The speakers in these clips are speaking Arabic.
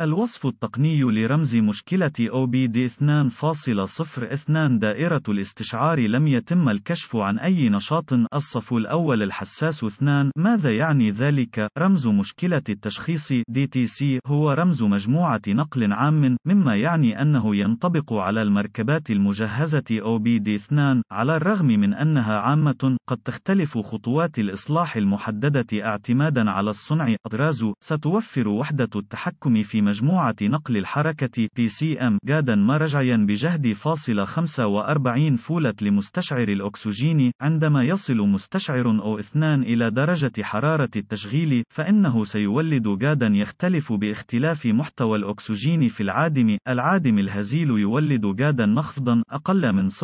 الوصف التقني لرمز مشكلة OBD 2.02 دائرة الاستشعار لم يتم الكشف عن أي نشاط الصف الأول الحساس 2 ماذا يعني ذلك؟ رمز مشكلة التشخيص DTC هو رمز مجموعة نقل عام مما يعني أنه ينطبق على المركبات المجهزة OBD 2 على الرغم من أنها عامة قد تختلف خطوات الإصلاح المحددة اعتمادا على الصنع أطراز ستوفر وحدة التحكم في مجموعة نقل الحركة PCM جادا مرجعيا بجهد فاصل 45 فولت لمستشعر الأكسجين عندما يصل مستشعر أو اثنان إلى درجة حرارة التشغيل فإنه سيولد جادا يختلف باختلاف محتوى الأكسجين في العادم العادم الهزيل يولد جادا مخفضا أقل من 0.45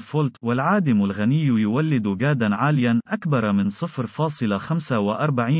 فولت والعادم الغني يولد جادا عاليا أكبر من 0.45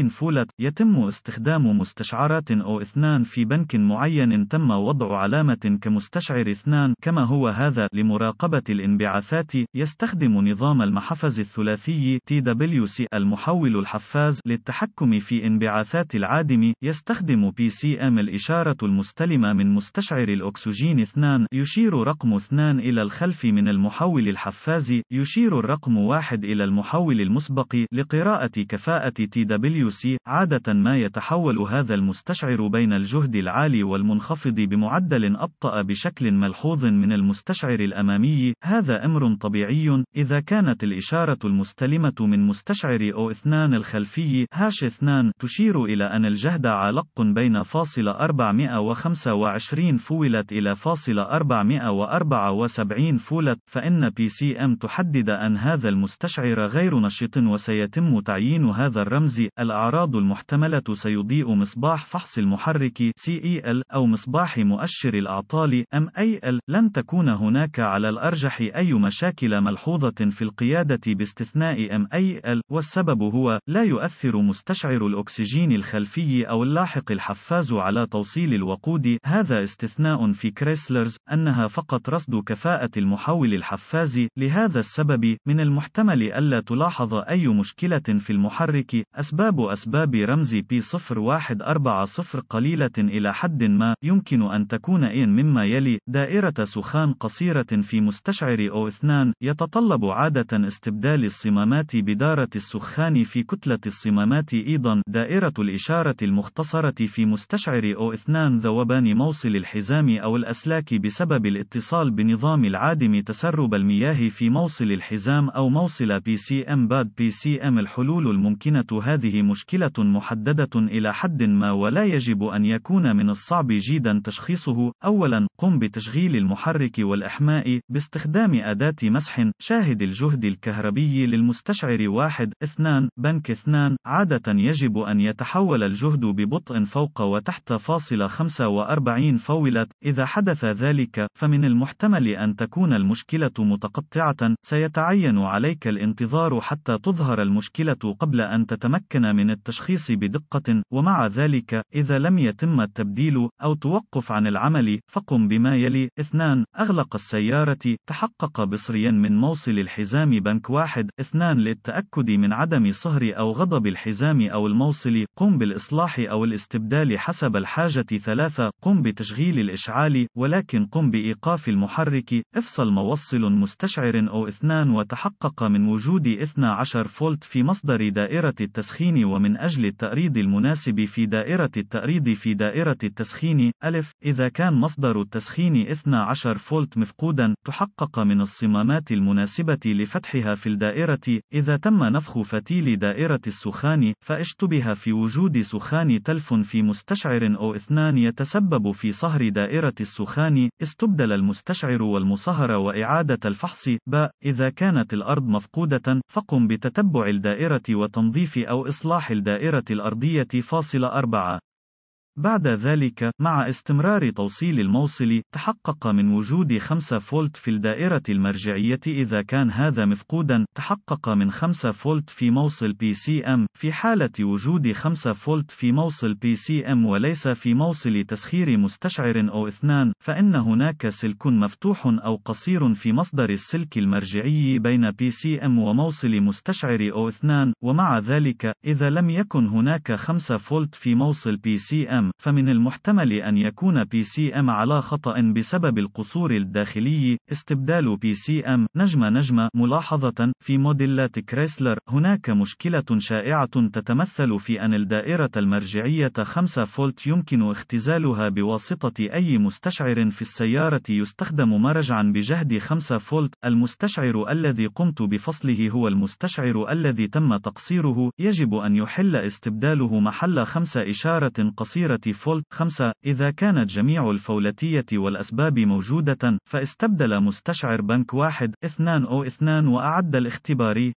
فولت يتم استخدام مستشعر استشعارات أو اثنان في بنك معين تم وضع علامة كمستشعر اثنان كما هو هذا لمراقبة الانبعاثات يستخدم نظام المحفز الثلاثي TWC المحول الحفاز للتحكم في انبعاثات العادم يستخدم PCM الإشارة المستلمة من مستشعر الأكسجين اثنان يشير رقم اثنان إلى الخلف من المحول الحفاز يشير الرقم واحد إلى المحول المسبق لقراءة كفاءة TWC عادة ما يتحول هذا المستشعر المستشعر بين الجهد العالي والمنخفض بمعدل أبطأ بشكل ملحوظ من المستشعر الأمامي، هذا أمر طبيعي، إذا كانت الإشارة المستلمة من مستشعر أو اثنان الخلفي هاش اثنان تشير إلى أن الجهد عالق بين فاصل 425 فولت إلى فاصل 474 فولت، فإن بي سي ام تحدد أن هذا المستشعر غير نشط وسيتم تعيين هذا الرمز، الأعراض المحتملة سيضيء مصباح فحص المحرك CEL أو مصباح مؤشر الأعطال MAL لن تكون هناك على الأرجح أي مشاكل ملحوظة في القيادة باستثناء MAL والسبب هو لا يؤثر مستشعر الأكسجين الخلفي أو اللاحق الحفاز على توصيل الوقود هذا استثناء في كريسلرز أنها فقط رصد كفاءة المحول الحفاز لهذا السبب من المحتمل ألا تلاحظ أي مشكلة في المحرك أسباب أسباب رمز P014 صفر قليلة إلى حد ما، يمكن أن تكون إن مما يلي: دائرة سخان قصيرة في مستشعر O2 يتطلب عادة استبدال الصمامات بدارة السخان في كتلة الصمامات أيضًا، دائرة الإشارة المختصرة في مستشعر O2 ذوبان موصل الحزام أو الأسلاك بسبب الاتصال بنظام العادم تسرب المياه في موصل الحزام أو موصل PCM باد PCM الحلول الممكنة هذه مشكلة محددة إلى حد ما ولا يجب أن يكون من الصعب جيدا تشخيصه. أولا، قم بتشغيل المحرك والإحماء باستخدام أداة مسح. شاهد الجهد الكهربي للمستشعر واحد. اثنان، بنك اثنان، عادة يجب أن يتحول الجهد ببطء فوق وتحت فاصلة 45 فولت. إذا حدث ذلك، فمن المحتمل أن تكون المشكلة متقطعة. سيتعين عليك الانتظار حتى تظهر المشكلة قبل أن تتمكن من التشخيص بدقة. ومع ذلك ذلك إذا لم يتم التبديل أو توقف عن العمل فقم بما يلي اثنان أغلق السيارة تحقق بصريا من موصل الحزام بنك واحد اثنان للتأكد من عدم صهر أو غضب الحزام أو الموصل قم بالإصلاح أو الاستبدال حسب الحاجة ثلاثة قم بتشغيل الإشعال ولكن قم بإيقاف المحرك افصل موصل مستشعر أو اثنان وتحقق من وجود 12 فولت في مصدر دائرة التسخين ومن أجل التأريض المناسب في دائرة دائرة التأريض في دائرة التسخين ألف إذا كان مصدر التسخين 12 فولت مفقودا تحقق من الصمامات المناسبة لفتحها في الدائرة إذا تم نفخ فتيل دائرة السخان فاشتبه في وجود سخان تلف في مستشعر أو اثنان يتسبب في صهر دائرة السخان استبدل المستشعر والمصهر وإعادة الفحص ب إذا كانت الأرض مفقودة فقم بتتبع الدائرة وتنظيف أو إصلاح الدائرة الأرضية فاصل أربعة بعد ذلك، مع استمرار توصيل الموصل، تحقق من وجود 5 فولت في الدائرة المرجعية إذا كان هذا مفقودًا، تحقق من 5 فولت في موصل PCM، في حالة وجود 5 فولت في موصل PCM وليس في موصل تسخير مستشعر أو اثنان، فإن هناك سلك مفتوح أو قصير في مصدر السلك المرجعي بين PCM وموصل مستشعر أو اثنان، ومع ذلك، إذا لم يكن هناك 5 فولت في موصل PCM، فمن المحتمل أن يكون PCM على خطأ بسبب القصور الداخلي. استبدال PCM نجمة نجمة ملاحظة في موديلات كريسلر هناك مشكلة شائعة تتمثل في أن الدائرة المرجعية 5 فولت يمكن اختزالها بواسطة أي مستشعر في السيارة يستخدم مرجعا بجهد 5 فولت. المستشعر الذي قمت بفصله هو المستشعر الذي تم تقصيره. يجب أن يحل استبداله محل 5 إشارة قصيرة فولت 5 إذا كانت جميع الفولتية والأسباب موجودة فاستبدل مستشعر بنك 1 2 أو 2 وأعد الاختباري